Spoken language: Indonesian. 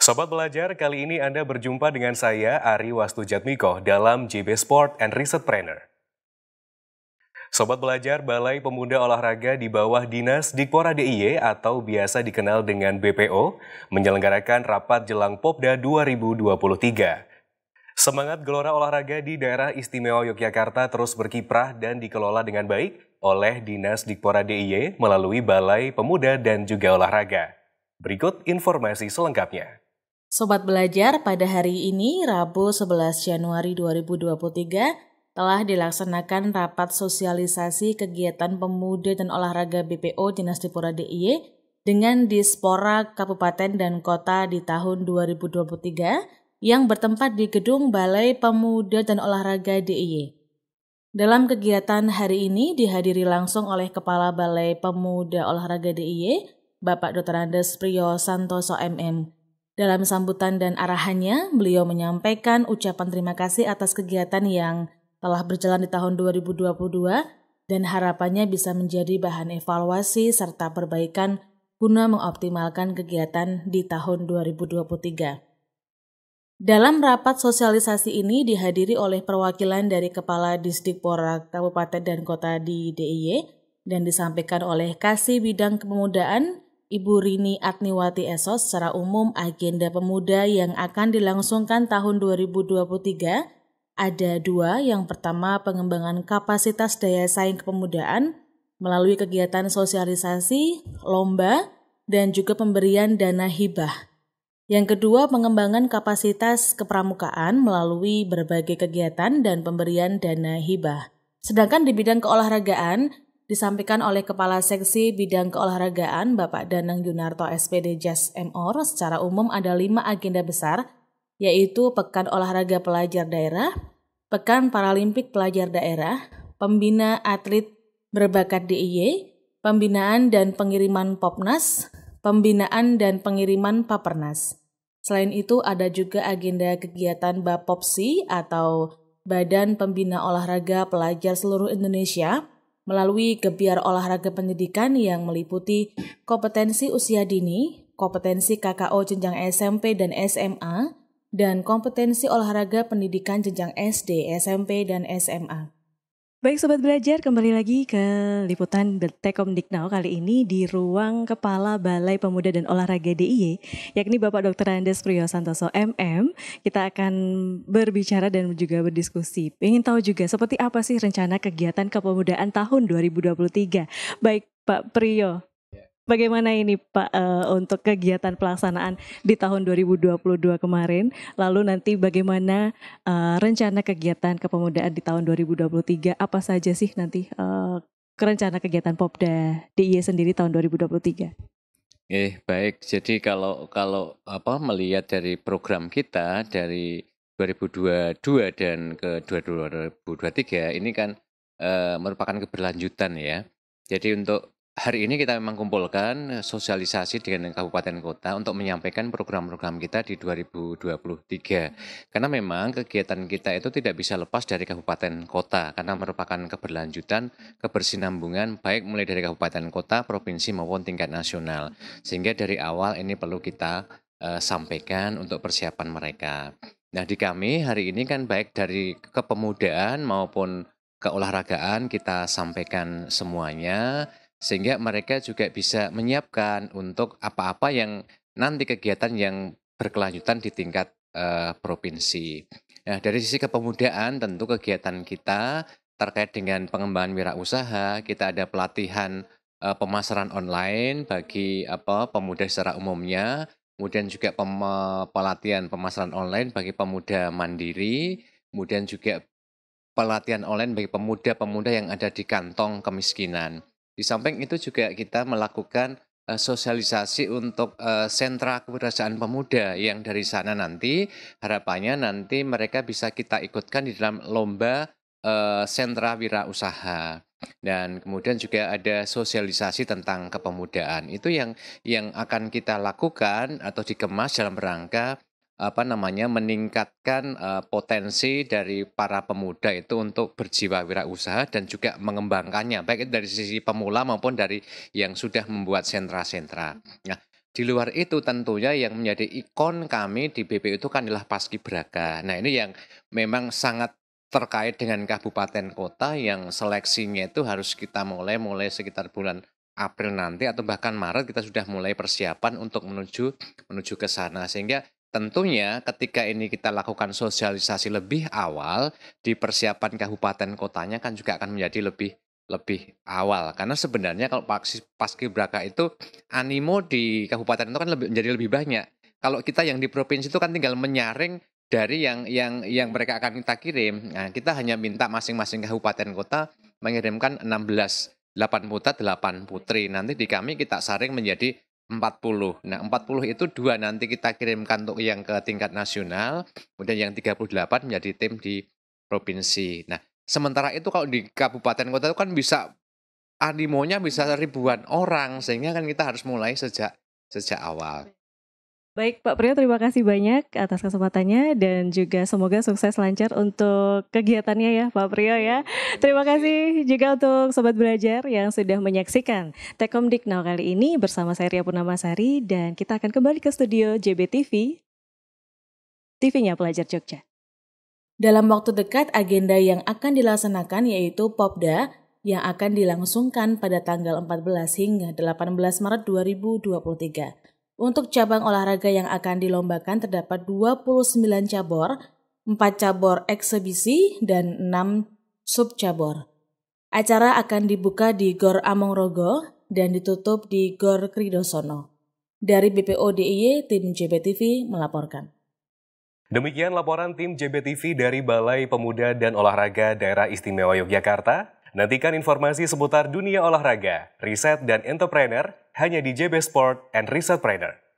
Sobat Belajar, kali ini Anda berjumpa dengan saya, Ari Wastu Jatmiko, dalam JB Sport and Research Trainer. Sobat Belajar, Balai Pemuda Olahraga di bawah Dinas Dikpora DIY atau biasa dikenal dengan BPO, menyelenggarakan rapat jelang Popda 2023. Semangat gelora olahraga di daerah istimewa Yogyakarta terus berkiprah dan dikelola dengan baik oleh Dinas Dikpora DIY melalui Balai Pemuda dan juga Olahraga. Berikut informasi selengkapnya. Sobat Belajar pada hari ini Rabu 11 Januari 2023 telah dilaksanakan rapat sosialisasi kegiatan pemuda dan olahraga BPO Dinas Dipura DIY dengan Dispora Kabupaten dan Kota di tahun 2023 yang bertempat di Gedung Balai Pemuda dan Olahraga DIY. Dalam kegiatan hari ini dihadiri langsung oleh Kepala Balai Pemuda Olahraga DIY, Bapak Dr. Andes Priyo Santoso MM. Dalam sambutan dan arahannya, beliau menyampaikan ucapan terima kasih atas kegiatan yang telah berjalan di tahun 2022 dan harapannya bisa menjadi bahan evaluasi serta perbaikan guna mengoptimalkan kegiatan di tahun 2023. Dalam rapat sosialisasi ini dihadiri oleh perwakilan dari Kepala distrik porak Kabupaten dan Kota di DIY dan disampaikan oleh Kasih Bidang Kepemudaan Ibu Rini Atniwati Esos secara umum agenda pemuda yang akan dilangsungkan tahun 2023 ada dua. Yang pertama pengembangan kapasitas daya saing kepemudaan melalui kegiatan sosialisasi, lomba, dan juga pemberian dana hibah. Yang kedua pengembangan kapasitas kepramukaan melalui berbagai kegiatan dan pemberian dana hibah. Sedangkan di bidang keolahragaan, disampaikan oleh Kepala Seksi Bidang Keolahragaan Bapak Danang Yunarto SPD mo MOR secara umum ada lima agenda besar, yaitu Pekan Olahraga Pelajar Daerah, Pekan Paralimpik Pelajar Daerah, Pembina Atlet Berbakat DIY, Pembinaan dan Pengiriman Popnas, Pembinaan dan Pengiriman Papernas. Selain itu ada juga agenda kegiatan BAPOPSI atau Badan Pembina Olahraga Pelajar Seluruh Indonesia melalui gebiar olahraga pendidikan yang meliputi kompetensi usia dini, kompetensi KKO jenjang SMP dan SMA, dan kompetensi olahraga pendidikan jenjang SD, SMP, dan SMA. Baik Sobat Belajar, kembali lagi ke liputan Tekom Diknau oh, kali ini di ruang Kepala Balai Pemuda dan Olahraga DIY, yakni Bapak Dr. Andes Priyo Santoso MM. Kita akan berbicara dan juga berdiskusi. Ingin tahu juga seperti apa sih rencana kegiatan kepemudaan tahun 2023? Baik Pak Priyo, Bagaimana ini Pak uh, untuk kegiatan pelaksanaan di tahun 2022 kemarin? Lalu nanti bagaimana uh, rencana kegiatan kepemudaan di tahun 2023? Apa saja sih nanti uh, rencana kegiatan Popda DIY sendiri tahun 2023? Eh baik, jadi kalau kalau apa melihat dari program kita dari 2022 dan ke 2023 ini kan uh, merupakan keberlanjutan ya. Jadi untuk Hari ini kita memang kumpulkan eh, sosialisasi dengan kabupaten kota untuk menyampaikan program-program kita di 2023. Karena memang kegiatan kita itu tidak bisa lepas dari kabupaten kota karena merupakan keberlanjutan, kebersinambungan baik mulai dari kabupaten kota, provinsi maupun tingkat nasional. Sehingga dari awal ini perlu kita uh, sampaikan untuk persiapan mereka. Nah, di kami hari ini kan baik dari kepemudaan maupun keolahragaan kita sampaikan semuanya sehingga mereka juga bisa menyiapkan untuk apa-apa yang nanti kegiatan yang berkelanjutan di tingkat uh, provinsi. Nah, dari sisi kepemudaan tentu kegiatan kita terkait dengan pengembangan wirausaha, kita ada pelatihan uh, pemasaran online bagi apa pemuda secara umumnya, kemudian juga pem pelatihan pemasaran online bagi pemuda mandiri, kemudian juga pelatihan online bagi pemuda-pemuda yang ada di kantong kemiskinan. Di samping itu juga kita melakukan eh, sosialisasi untuk eh, sentra kebersamaan pemuda yang dari sana nanti harapannya nanti mereka bisa kita ikutkan di dalam lomba eh, sentra wirausaha dan kemudian juga ada sosialisasi tentang kepemudaan itu yang yang akan kita lakukan atau dikemas dalam rangka apa namanya meningkatkan uh, potensi dari para pemuda itu untuk berjiwa wirausaha dan juga mengembangkannya baik dari sisi pemula maupun dari yang sudah membuat sentra-sentra. Nah, di luar itu tentunya yang menjadi ikon kami di BP itu kan adalah Paskibraka. Nah, ini yang memang sangat terkait dengan kabupaten kota yang seleksinya itu harus kita mulai mulai sekitar bulan April nanti atau bahkan Maret kita sudah mulai persiapan untuk menuju menuju ke sana sehingga Tentunya ketika ini kita lakukan sosialisasi lebih awal di persiapan kabupaten kotanya kan juga akan menjadi lebih lebih awal karena sebenarnya kalau paskibraka itu animo di kabupaten itu kan lebih, menjadi lebih banyak. Kalau kita yang di provinsi itu kan tinggal menyaring dari yang yang yang mereka akan kita kirim. Nah, kita hanya minta masing-masing kabupaten kota mengirimkan 16 8 putra 8 putri. Nanti di kami kita saring menjadi 40. Nah, 40 itu dua nanti kita kirimkan untuk yang ke tingkat nasional, kemudian yang 38 menjadi tim di provinsi. Nah, sementara itu kalau di kabupaten kota itu kan bisa animonya bisa ribuan orang, sehingga kan kita harus mulai sejak sejak awal. Baik Pak Priyo terima kasih banyak atas kesempatannya dan juga semoga sukses lancar untuk kegiatannya ya Pak Priyo ya. Terima kasih juga untuk Sobat Belajar yang sudah menyaksikan Tekom Diknow kali ini bersama saya Ria Purnamasari dan kita akan kembali ke studio JBTV, TV-nya Pelajar Jogja. Dalam waktu dekat agenda yang akan dilaksanakan yaitu Popda yang akan dilangsungkan pada tanggal 14 hingga 18 Maret 2023. Untuk cabang olahraga yang akan dilombakan terdapat 29 cabor, 4 cabor eksebisi, dan 6 subcabor. Acara akan dibuka di Gor Amongrogo dan ditutup di Gor Kridosono. Dari BPO DIY, tim JBTV melaporkan. Demikian laporan tim JBTV dari Balai Pemuda dan Olahraga Daerah Istimewa Yogyakarta. Nantikan informasi seputar dunia olahraga, riset, dan entrepreneur hanya di JB Sport and Risetpreneur.